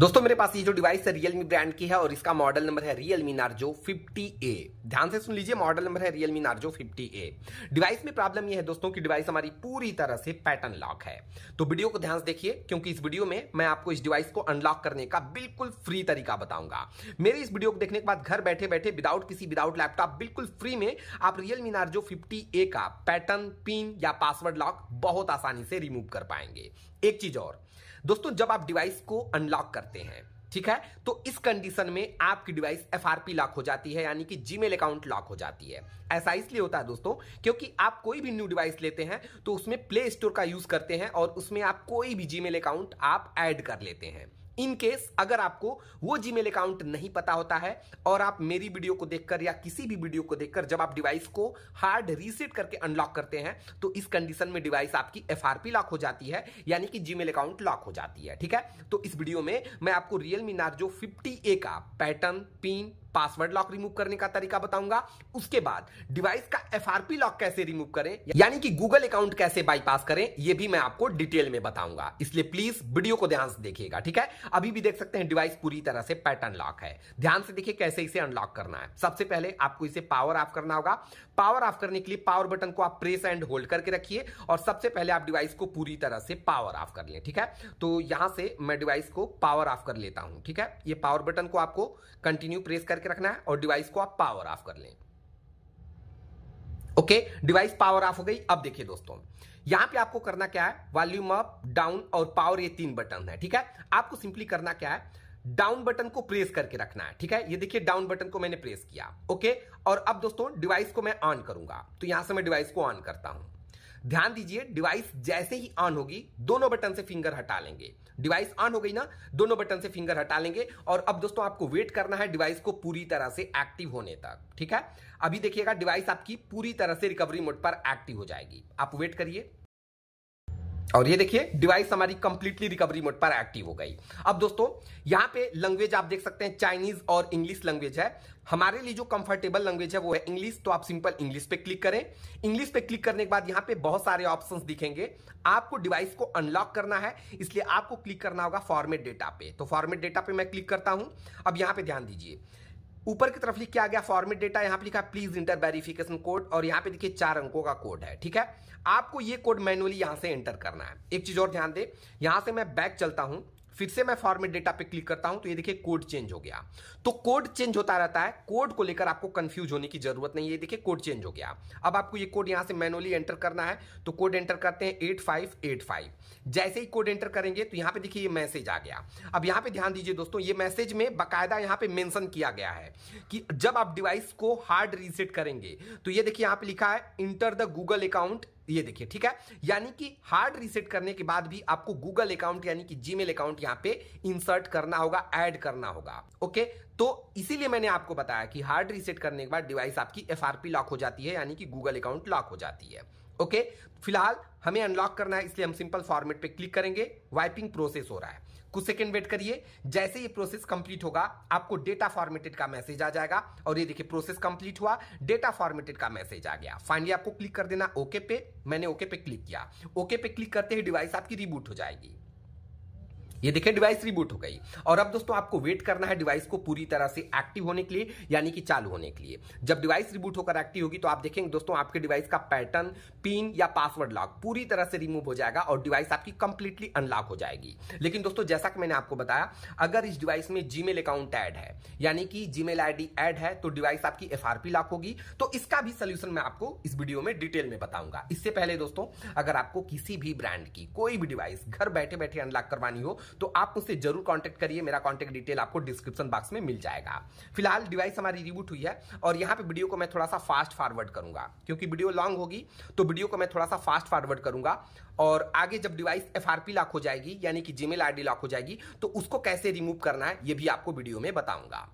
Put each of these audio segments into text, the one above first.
दोस्तों मेरे पास ये जो डिवाइस है रियलमी ब्रांड की है और इसका मॉडल नंबर है रियलमी नार्जो 50A ध्यान से सुन लीजिए मॉडल नंबर है रियलमी नार्जो 50A डिवाइस में प्रॉब्लम ये है दोस्तों कि डिवाइस हमारी पूरी तरह से पैटर्न लॉक है तो वीडियो को ध्यान से देखिए क्योंकि इस वीडियो में मैं आपको इस डिवाइस को अनलॉक करने का बिल्कुल फ्री तरीका बताऊंगा मेरे इस वीडियो को देखने के बाद घर बैठे बैठे विदाउट किसी विदाउट लैपटॉप बिल्कुल फ्री में आप रियलमी नार्जो फिफ्टी का पैटर्न पिन या पासवर्ड लॉक बहुत आसानी से रिमूव कर पाएंगे एक चीज और दोस्तों जब आप डिवाइस को अनलॉक करते हैं ठीक है तो इस कंडीशन में आपकी डिवाइस एफ लॉक हो जाती है यानी कि जीमेल अकाउंट लॉक हो जाती है ऐसा इसलिए होता है दोस्तों क्योंकि आप कोई भी न्यू डिवाइस लेते हैं तो उसमें प्ले स्टोर का यूज करते हैं और उसमें आप कोई भी जीमेल अकाउंट आप ऐड कर लेते हैं इन केस अगर आपको वो जीमेल अकाउंट नहीं पता होता है और आप मेरी वीडियो को देखकर या किसी भी वीडियो को देखकर जब आप डिवाइस को हार्ड रीसेट करके अनलॉक करते हैं तो इस कंडीशन में डिवाइस आपकी एफ लॉक हो जाती है यानी कि जीमेल अकाउंट लॉक हो जाती है ठीक है तो इस वीडियो में मैं आपको रियलमी नार्जो फिफ्टी का pattern pin password lock remove करने का तरीका बताऊंगा उसके बाद डिवाइस का एफ लॉक कैसे रिमूव करें यानी कि गूगल अकाउंट कैसे बाईपास करें यह भी मैं आपको डिटेल में बताऊंगा इसलिए प्लीज वीडियो को ध्यान से देखिएगा ठीक है अभी भी देख सकते हैं डिवाइस पूरी तरह से पैटर्न लॉक है ध्यान से देखिए कैसे इसे अनलॉक करना है सबसे पहले आपको इसे पावर ऑफ करना होगा पावर ऑफ करने के लिए पावर बटन को आप प्रेस एंड होल्ड करके रखिए और सबसे पहले आप डिवाइस को पूरी तरह से पावर ऑफ कर लें ठीक है तो यहां से मैं डिवाइस को पावर ऑफ कर लेता हूं ठीक है ये पावर बटन को आपको कंटिन्यू प्रेस करके करके रखना है और डिवाइस को आप पावर ऑफ कर लें ओके डिवाइस पावर ऑफ हो गई अब देखिए दोस्तों यहां पे आपको करना क्या है वॉल्यूम अप डाउन और पावर ये तीन बटन है ठीक है आपको सिंपली करना क्या है डाउन बटन को प्रेस करके रखना है ठीक है ये देखिए डाउन बटन को मैंने प्रेस किया ओके और अब दोस्तों डिवाइस को मैं ऑन करूंगा तो यहां से मैं डिवाइस को ऑन करता हूं ध्यान दीजिए डिवाइस जैसे ही ऑन होगी दोनों बटन से फिंगर हटा लेंगे डिवाइस ऑन हो गई ना दोनों बटन से फिंगर हटा लेंगे और अब दोस्तों आपको वेट करना है डिवाइस को पूरी तरह से एक्टिव होने तक ठीक है अभी देखिएगा डिवाइस आपकी पूरी तरह से रिकवरी मोड पर एक्टिव हो जाएगी आप वेट करिए और ये देखिए डिवाइस हमारी कंप्लीटली रिकवरी मोड पर एक्टिव हो गई अब दोस्तों यहां पे लैंग्वेज आप देख सकते हैं चाइनीज और इंग्लिश लैंग्वेज है हमारे लिए जो कंफर्टेबल लैंग्वेज है वो है इंग्लिश तो आप सिंपल इंग्लिश पे क्लिक करें इंग्लिश पे क्लिक करने के बाद यहाँ पे बहुत सारे ऑप्शंस दिखेंगे आपको डिवाइस को अनलॉक करना है इसलिए आपको क्लिक करना होगा फॉर्मेट डेटा पे तो फॉर्मेट डेटा पे मैं क्लिक करता हूँ अब यहाँ पे ध्यान दीजिए ऊपर की तरफ लिख के आ गया फॉर्मेट डेटा यहाँ पे लिखा प्लीज इंटर वेरिफिकेशन कोड और यहाँ पे देखिए चार अंकों का कोड है ठीक है आपको ये कोड मैनुअली यहाँ से एंटर करना है एक चीज और ध्यान दे यहाँ से मैं बैक चलता हूँ फिर से मैं फॉर्मेट डेटा पे क्लिक करता हूं तो ये देखिए कोड चेंज हो गया तो कोड चेंज होता रहता है कोड को लेकर आपको कंफ्यूज होने की जरूरत नहीं है देखिए कोड चेंज हो गया अब आपको ये कोड यहां से मैनुअली एंटर करना है तो कोड एंटर करते हैं एट फाइव एट फाइव जैसे ही कोड एंटर करेंगे तो यहां पर देखिए ये मैसेज आ गया अब यहां पर ध्यान दीजिए दोस्तों ये मैसेज में बाकायदा यहां पर मैंशन किया गया है कि जब आप डिवाइस को हार्ड रीसेट करेंगे तो ये देखिए यहां पर लिखा है इंटर द गूगल अकाउंट ये देखिए ठीक है यानी कि हार्ड रीसेट करने के बाद भी आपको गूगल अकाउंट यानी कि जीमेल अकाउंट यहां पे इंसर्ट करना होगा ऐड करना होगा ओके तो इसीलिए मैंने आपको बताया कि हार्ड रीसेट करने के बाद डिवाइस आपकी एफआरपी लॉक हो जाती है यानी कि गूगल अकाउंट लॉक हो जाती है ओके फिलहाल हमें अनलॉक करना है इसलिए हम सिंपल फॉर्मेट पे क्लिक करेंगे वाइपिंग प्रोसेस हो रहा है कुछ सेकंड वेट करिए जैसे ये प्रोसेस कंप्लीट होगा आपको डेटा फॉर्मेटेड का मैसेज आ जाएगा और ये देखिए प्रोसेस कंप्लीट हुआ डेटा फॉर्मेटेड का मैसेज आ गया फाइनली आपको क्लिक कर देना ओके पे मैंने ओके पे क्लिक किया ओके पे क्लिक करते ही डिवाइस आपकी रिबूट हो जाएगी ये देखिए डिवाइस रिबूट हो गई और अब दोस्तों आपको वेट करना है डिवाइस को पूरी तरह से एक्टिव होने के लिए यानी कि चालू होने के लिए जब डिवाइस रिबूट होकर एक्टिव होगी तो आप देखेंगे दोस्तों आपके डिवाइस का पैटर्न पिन या पासवर्ड लॉक पूरी तरह से रिमूव हो जाएगा और डिवाइस आपकी कंप्लीटली अनलॉक हो जाएगी लेकिन दोस्तों जैसा कि मैंने आपको बताया अगर इस डिवाइस में जीमेल अकाउंट एड है यानी कि जीमेल मेल एड है तो डिवाइस आपकी एफ लॉक होगी तो इसका भी सोल्यूशन मैं आपको इस वीडियो में डिटेल में बताऊंगा इससे पहले दोस्तों अगर आपको किसी भी ब्रांड की कोई भी डिवाइस घर बैठे बैठे अनलॉक करवानी हो तो आप मुझसे जरूर कॉन्टेक्ट करिए मेरा कॉन्टेक्ट डिटेल आपको डिस्क्रिप्शन बॉक्स में मिल जाएगा फिलहाल डिवाइस हमारी रिबूट हुई है और यहाँ पे वीडियो को मैं थोड़ा सा फास्ट फॉरवर्ड करूंगा क्योंकि वीडियो लॉन्ग होगी तो वीडियो को मैं थोड़ा सा फास्ट फॉरवर्ड करूंगा और आगे जब डिवाइस एफ लॉक हो जाएगी यानी कि जीमेल डी लॉक हो जाएगी तो उसको कैसे रिमूव करना है ये भी आपको वीडियो में बताऊंगा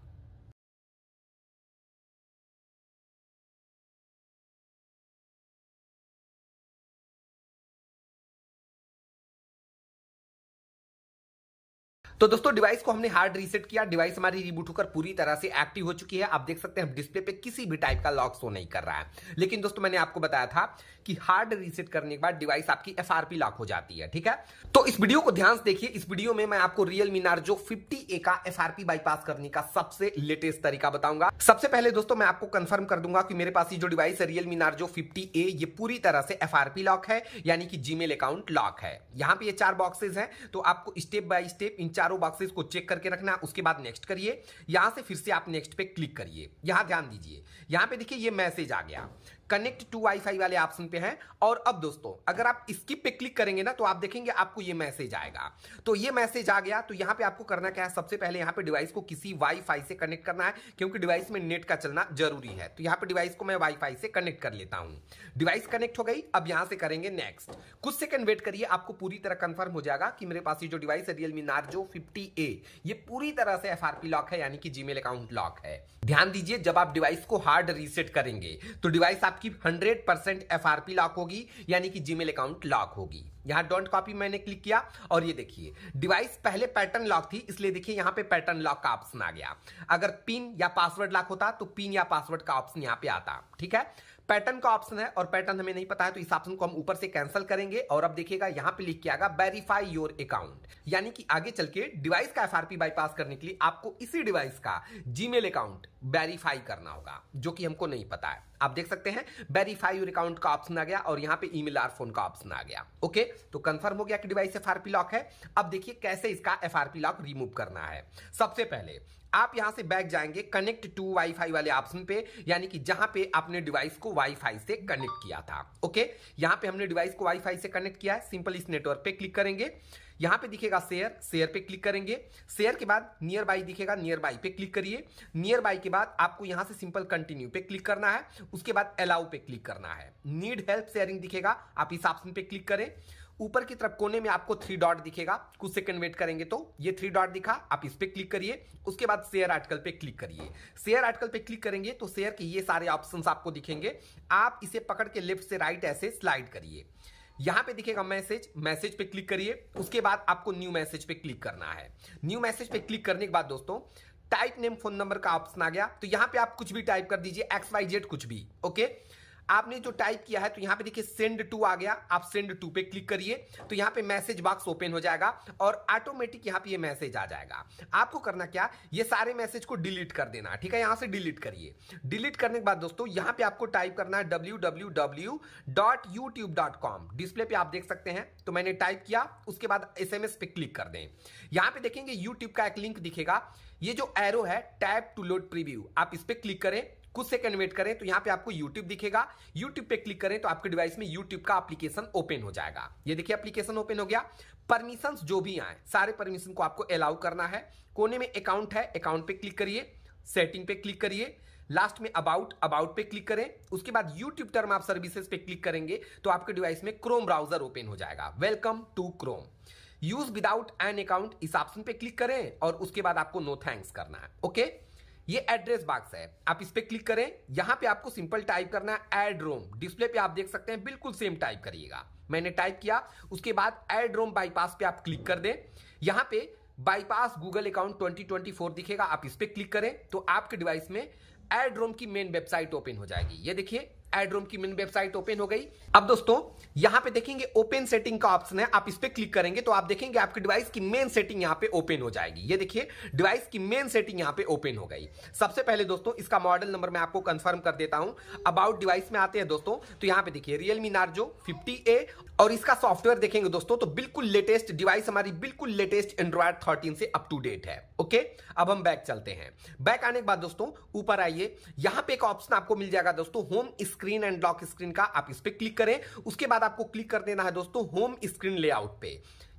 तो दोस्तों डिवाइस को हमने हार्ड रीसेट किया डिवाइस हमारी रिबूट होकर पूरी तरह से एक्टिव हो चुकी है आप देख सकते हैं डिस्प्ले पे किसी भी टाइप का लॉक शो नहीं कर रहा है लेकिन दोस्तों मैंने आपको बताया था कि हार्ड रीसेट करने के बाद डिवाइस आपकी एफ लॉक हो जाती है ठीक है तो इस वीडियो को ध्यान से देखिए इस वीडियो में मैं आपको रियल मिनार्जो फिफ्टी का एफ बाईपास करने का सबसे लेटेस्ट तरीका बताऊंगा सबसे पहले दोस्तों मैं आपको कंफर्म कर दूंगा कि मेरे पास ये जो डिवाइस है रियल जो फिफ्टी ये पूरी तरह से एफ लॉक है यानी कि जीमेल अकाउंट लॉक है यहाँ पे ये चार बॉक्सेज है तो आपको स्टेप बाय स्टेप इन चार चारों बॉक्सेस को चेक करके रखना उसके बाद नेक्स्ट करिए यहां से फिर से आप नेक्स्ट पे क्लिक करिए यहां ध्यान दीजिए यहां पे देखिए ये मैसेज आ गया कनेक्ट टू वाईफाई वाले ऑप्शन पे हैं और अब दोस्तों अगर आप स्किप पे क्लिक करेंगे ना तो आप देखेंगे आपको ये मैसेज आएगा तो ये मैसेज आ गया तो यहाँ पे आपको करना क्या है सबसे पहले यहाँ पे डिवाइस को किसी वाईफाई से कनेक्ट करना है क्योंकि डिवाइस में नेट का चलना जरूरी है तो यहाँ पे डिवाइस को मैं वाई से कनेक्ट कर लेता हूँ डिवाइस कनेक्ट हो गई अब यहाँ से करेंगे नेक्स्ट कुछ सेकंड वेट करिए आपको पूरी तरह कंफर्म हो जाएगा कि मेरे पास ये जो डिवाइस है रियलमी नार्जो फिफ्टी ए ये पूरी तरह से एफ लॉक है यानी कि जीमेल अकाउंट लॉक है ध्यान दीजिए जब आप डिवाइस को हार्ड रीसेट करेंगे तो डिवाइस आप आपकी 100 परसेंट एफ लॉक होगी यानी कि जीमेल अकाउंट लॉक होगी यहां डोंट कॉपी मैंने क्लिक किया और ये देखिए डिवाइस पहले पैटर्न लॉक थी इसलिए देखिए यहां पे पैटर्न लॉक का ऑप्शन आ गया अगर पिन या पासवर्ड लॉक होता तो पिन या पासवर्ड का ऑप्शन यहां पे आता ठीक है पैटर्न का ऑप्शन है और पैटर्न हमें नहीं पता है तो इस ऑप्शन को हम ऊपर से कैंसिल करेंगे और अब देखिएगा यहां पे लिख के आएगा वेरीफाई योर अकाउंट यानी कि आगे चल के डिवाइस का एफ बाईपास करने के लिए आपको इसी डिवाइस का जी अकाउंट वेरीफाई करना होगा जो कि हमको नहीं पता है आप देख सकते हैं वेरीफाई योर अकाउंट का ऑप्शन आ गया और यहां पे ईमेल और फोन का ऑप्शन आ गया ओके तो कंफर्म हो गया कि डिवाइस एफआरपी लॉक है अब देखिए कैसे इसका एफआरपी लॉक रिमूव करना है सबसे पहले आप यहां से बैक जाएंगे कनेक्ट टू वाईफाई वाले ऑप्शन पे यानी कि जहां पे आपने डिवाइस को वाईफाई से कनेक्ट किया था ओके यहां पे हमने डिवाइस को वाईफाई से कनेक्ट किया है सिंपल इस नेटवर्क पे क्लिक करेंगे यहां पे दिखेगा शेयर शेयर पे क्लिक करेंगे शेयर के बाद नियर बाई दिखेगा नियर बाई पे क्लिक करिए नियर बाई के बाद आपको यहां से सिंपल कंटिन्यू पे क्लिक करना है उसके बाद अलाउ पे क्लिक करना है नीड हेल्प शेयरिंग दिखेगा आप इस ऑप्शन पे क्लिक करें ऊपर की तरफ कोने में आपको थ्री डॉट दिखेगा कुछ सेकंड वेट करेंगे तो ये थ्री डॉट दिखा आप इस पर क्लिक करिए उसके बाद शेयर आर्टिकल पे क्लिक करिए शेयर आर्टिकल पे क्लिक करेंगे तो शेयर के ये सारे ऑप्शन आपको दिखेंगे आप इसे पकड़ के लेफ्ट से राइट ऐसे स्लाइड करिए यहां पे दिखेगा मैसेज मैसेज पे क्लिक करिए उसके बाद आपको न्यू मैसेज पे क्लिक करना है न्यू मैसेज पे क्लिक करने के बाद दोस्तों टाइप नेम फोन नंबर का ऑप्शन आ गया तो यहां पे आप कुछ भी टाइप कर दीजिए एक्स वाई जेड कुछ भी ओके okay? आपने जो टाइप किया है तो यहाँ पे देखिए सेंड टू आ गया आप सेंड टू पे क्लिक करिए तो यहाँ पे मैसेज बॉक्स ओपन हो जाएगा और ऑटोमेटिक यहाँ पे ये मैसेज आ जाएगा आपको करना क्या ये सारे मैसेज को डिलीट कर देना ठीक है यहाँ से डिलीट करिए डिलीट करने के बाद दोस्तों यहाँ पे आपको टाइप करना है डब्ल्यू डिस्प्ले पे आप देख सकते हैं तो मैंने टाइप किया उसके बाद एस एम पे क्लिक कर दें यहाँ पे देखेंगे यूट्यूब का एक लिंक दिखेगा ये जो एरो है टैप टू लोड प्रीव्यू आप इस पर क्लिक करें कुछ सेकंड वेट करें तो यहाँ पे आपको यूट्यूब दिखेगा यूट्यूब पे क्लिक करें तो आपके डिवाइस में यूट्यूब का एप्लीकेशन ओपन हो जाएगा ये देखिए एप्लीकेशन ओपन हो गया परमिशन जो भी आए सारे परमिशन को आपको अलाउ करना है कोने में अकाउंट है अकाउंट पे क्लिक करिए सेटिंग पे क्लिक करिए लास्ट में अबाउट अबाउट पे क्लिक करें उसके बाद यूट्यूब टर्म आप सर्विसेज पे क्लिक करेंगे तो आपके डिवाइस में क्रोम ब्राउजर ओपन हो जाएगा welcome to Chrome use without an account इस ऑप्शन पे क्लिक करें और उसके बाद आपको नो थैंक्स करना है ओके okay? ये एड्रेस बॉक्स है आप इस पर क्लिक करें यहां पे आपको सिंपल टाइप करना है एड रोम डिस्प्ले पे आप देख सकते हैं बिल्कुल सेम टाइप करिएगा मैंने टाइप किया उसके बाद एड रोम बाईपास पे आप क्लिक कर दें यहां पे बाईपास गूगल अकाउंट 2024 दिखेगा आप इस पर क्लिक करें तो आपके डिवाइस में एड रोम की मेन वेबसाइट ओपन हो जाएगी ये देखिए एड्रोम की मेन वेबसाइट ओपन हो गई अब दोस्तों यहां पे देखेंगे ओपन सेटिंग का ऑप्शन है आप इस पर क्लिक करेंगे तो आप देखेंगे आपकी डिवाइस की मेन सेटिंग यहां पे ओपन हो जाएगी ये देखिए डिवाइस की मेन सेटिंग यहां पे ओपन हो गई सबसे पहले दोस्तों इसका मॉडल नंबर मैं आपको कंफर्म कर देता हूं अबाउट डिवाइस में आते हैं दोस्तों तो यहां पे देखिए रियलमी नार्जो फिफ्टी और इसका सॉफ्टवेयर देखेंगे दोस्तों तो बिल्कुल लेटेस्ट डिवाइस हमारी बिल्कुल लेटेस्ट एंड्रॉयड थर्टीन से अप टू डेट है ओके अब हम बैक चलते हैं बैक आने के बाद दोस्तों ऊपर आइए यहां पर एक ऑप्शन आपको मिल जाएगा दोस्तों home screen screen and lock screen का आप इस पर क्लिक करें उसके बाद आपको क्लिक कर देना है दोस्तों होम स्क्रीन लेआउट पे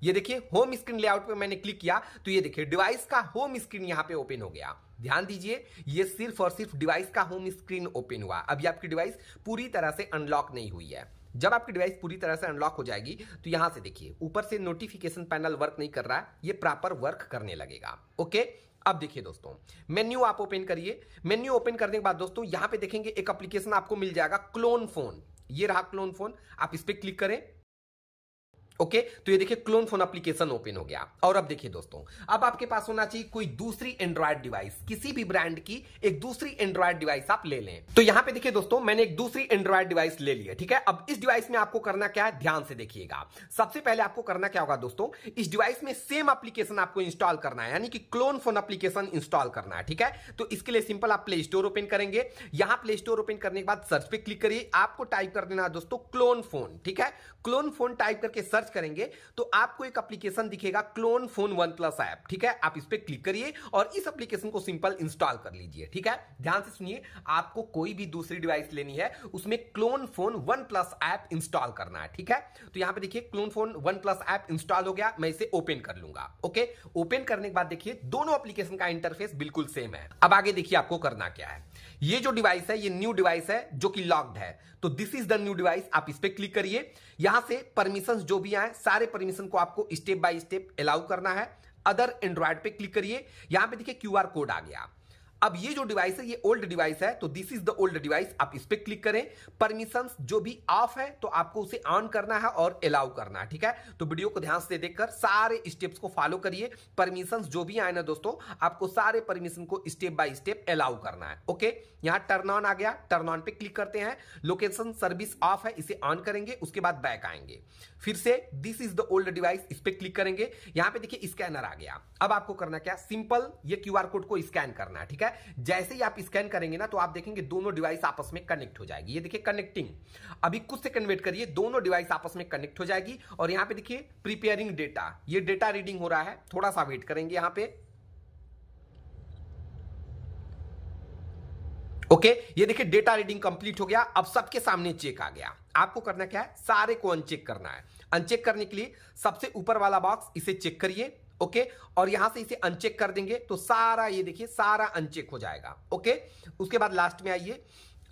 ये देखिए होम स्क्रीन लेआउट पे मैंने क्लिक किया तो ये देखिए डिवाइस का होम स्क्रीन यहाँ पे ओपन हो गया ध्यान दीजिए ये सिर्फ और सिर्फ डिवाइस का होम स्क्रीन ओपन हुआ अभी आपकी डिवाइस पूरी तरह से अनलॉक नहीं हुई है जब आपकी डिवाइस पूरी तरह से अनलॉक हो जाएगी तो यहां से देखिए ऊपर से नोटिफिकेशन पैनल वर्क नहीं कर रहा है ये प्रॉपर वर्क करने लगेगा ओके अब देखिए दोस्तों मेन्यू आप ओपन करिए मेन्यू ओपन करने के बाद दोस्तों यहां पे देखेंगे एक एप्लीकेशन आपको मिल जाएगा क्लोन फोन ये रहा क्लोन फोन आप इस पर क्लिक करें ओके okay, तो ये देखिए क्लोन फोन एप्लीकेशन ओपन हो गया और अब देखिए दोस्तों अब आपके पास होना चाहिए कोई दूसरी एंड्रॉयड डिवाइस किसी भी ब्रांड की एक दूसरी एंड्रॉयड डिवाइस आप ले लें तो यहां पे देखिए दोस्तों मैंने एक दूसरी एंड्रॉयड डिवाइस ले लिया ठीक है अब इस डिवाइस में आपको करना क्या है ध्यान से देखिएगा सबसे पहले आपको करना क्या होगा दोस्तों इस डिवाइस में सेम अप्लीकेशन आपको इंस्टॉल करना है यानी कि क्लोन फोन अप्लीकेशन इंस्टॉल करना है ठीक है तो इसके लिए सिंपल आप प्ले स्टोर ओपन करेंगे यहां प्ले स्टोर ओपन करने के बाद सर्च पे क्लिक करिए आपको टाइप कर देना दोस्तों क्लोन फोन ठीक है क्लोन फोन टाइप करके सर्च सर्च करेंगे तो आपको एक एप्लीकेशन दिखेगा clone phone OnePlus app ठीक है आप इस पर क्लिक करिए और इस एप्लीकेशन को सिंपल इंस्टॉल कर लीजिए ठीक है ध्यान से सुनिए आपको कोई भी दूसरी डिवाइस लेनी है उसमें clone phone OnePlus app install करना है ठीक है तो यहां पर देखिए clone phone OnePlus app install हो गया मैं इसे ओपन कर लूंगा ओके ओपन करने के बाद देखिए दोनों एप्लीकेशन का इंटरफेस बिल्कुल सेम है अब आगे देखिए आपको करना क्या है ये जो डिवाइस है ये न्यू डिवाइस है जो कि लॉक्ड है तो this is the new device आप इस पर क्लिक करिए यहां से परमिशंस जो भी चीजें है सारे परमिशन को आपको स्टेप बाय स्टेप अलाउ करना है अदर एंड्रॉयड पे क्लिक करिए यहां पे देखिए क्यूआर कोड आ गया अब ये जो डिवाइस है ये ओल्ड डिवाइस है तो this is the old device आप इस पर क्लिक करें परमिशन जो भी ऑफ है तो आपको उसे ऑन करना है और अलाउ करना है ठीक है तो वीडियो को ध्यान से देखकर सारे स्टेप्स को फॉलो करिए परमिशन जो भी आए ना दोस्तों आपको सारे परमिशन को स्टेप बाय स्टेप अलाउ करना है ओके यहां टर्न ऑन आ गया टर्न ऑन पे क्लिक करते हैं लोकेशन सर्विस ऑफ है इसे ऑन करेंगे उसके बाद बैक आएंगे फिर से this is the old device इस पर क्लिक करेंगे यहां पे देखिए स्कैनर आ गया अब आपको करना क्या सिंपल ये क्यू कोड को स्कैन करना है ठीक है जैसे ही आप स्कैन करेंगे ना तो आप देखेंगे दोनों डिवाइस आपस में कनेक्ट हो जाएगी ये देखिए कनेक्टिंग अभी कुछ से कन्वेट करिए दोनों डिवाइस आपस में कनेक्ट हो जाएगी और यहां पे देखिए प्रिपेयरिंग डेटा ये डेटा रीडिंग हो रहा है थोड़ा सा वेट करेंगे यहां पर ओके okay, ये देखिए डेटा रीडिंग कंप्लीट हो गया अब सबके सामने चेक आ गया आपको करना क्या है सारे को अनचेक करना है अनचेक करने के लिए सबसे ऊपर वाला बॉक्स इसे चेक करिए ओके और यहां से इसे अनचेक कर देंगे तो सारा ये देखिए सारा अनचेक हो जाएगा ओके उसके बाद लास्ट में आइए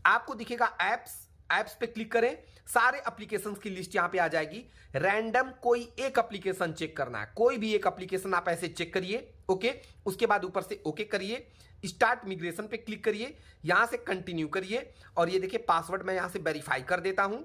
आपको दिखेगा एप्स एप्स पे क्लिक करें सारे एप्लीकेशंस की लिस्ट यहां पे आ जाएगी रैंडम कोई एक एप्लीकेशन चेक करना है कोई भी एक एप्लीकेशन आप ऐसे चेक करिए ओके उसके बाद ऊपर से ओके करिए स्टार्ट मिग्रेशन पे क्लिक करिए यहां से कंटिन्यू करिए और ये देखिए पासवर्ड मैं यहां से वेरीफाई कर देता हूं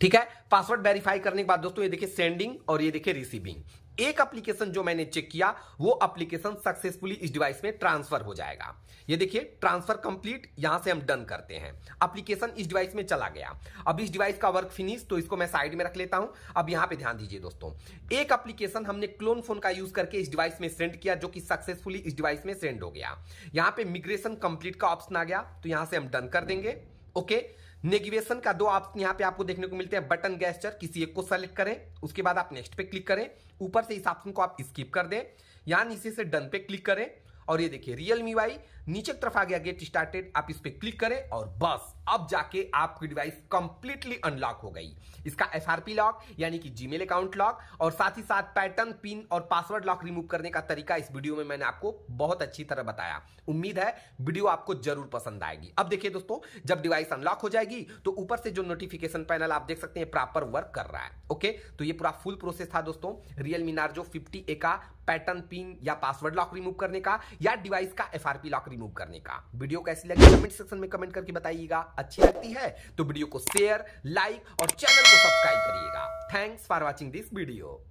ठीक है पासवर्ड वेरीफाई करने के बाद दोस्तों ये देखिए सेंडिंग और ये देखिए रिसीविंग एक एप्लीकेशन जो मैंने चेक किया वो एप्लीकेशन सक्सेसफुली इस डिवाइस में ट्रांसफर हो जाएगा ये देखिए ट्रांसफर कंप्लीट यहां से हम डन करते हैं एप्लीकेशन इस डिवाइस में चला गया अब इस डिवाइस का वर्क फिनिश तो इसको मैं साइड में रख लेता हूं अब यहां पे ध्यान दीजिए दोस्तों एक एप्लीकेशन हमने क्लोन फोन का यूज करके इस डिवाइस में सेंड किया जो कि सक्सेसफुली इस डिवाइस में सेंड हो गया यहां पर मिग्रेशन कंप्लीट का ऑप्शन आ गया तो यहां से हम डन कर देंगे ओके okay? नेगिवेशन का दो आप यहाँ पे आपको देखने को मिलते हैं बटन गैस्टर किसी एक को सेलेक्ट करें उसके बाद आप नेक्स्ट पे क्लिक करें ऊपर से इस ऑप्शन को आप स्किप कर दें या नीचे से डन पे क्लिक करें और ये देखिए रियल मी वाई नीचे की तरफ आ गया गेट स्टार्टेड आप इस पर क्लिक करें और बस अब जाके आपकी डिवाइस कंप्लीटली अनलॉक हो गई इसका एफआरपी लॉक यानी कि जीमेल अकाउंट लॉक और साथ ही साथ पैटर्न पिन और पासवर्ड लॉक रिमूव करने का तरीका इस वीडियो में मैंने आपको बहुत अच्छी तरह बताया उम्मीद है वीडियो आपको जरूर पसंद आएगी अब देखिए दोस्तों जब डिवाइस अनलॉक हो जाएगी तो ऊपर से जो नोटिफिकेशन पैनल आप देख सकते हैं प्रॉपर वर्क कर रहा है ओके तो ये पूरा फुल प्रोसेस था दोस्तों रियल मिनार्जो फिफ्टी का पैटर्न पिन या पासवर्ड लॉक रिमूव करने का या डिवाइस का एफआरपी लॉक रिमूव रिमूव करने का वीडियो कैसी लगी कमेंट सेक्शन में कमेंट करके बताइएगा अच्छी लगती है तो वीडियो को शेयर लाइक और चैनल को सब्सक्राइब करिएगा thanks for watching this video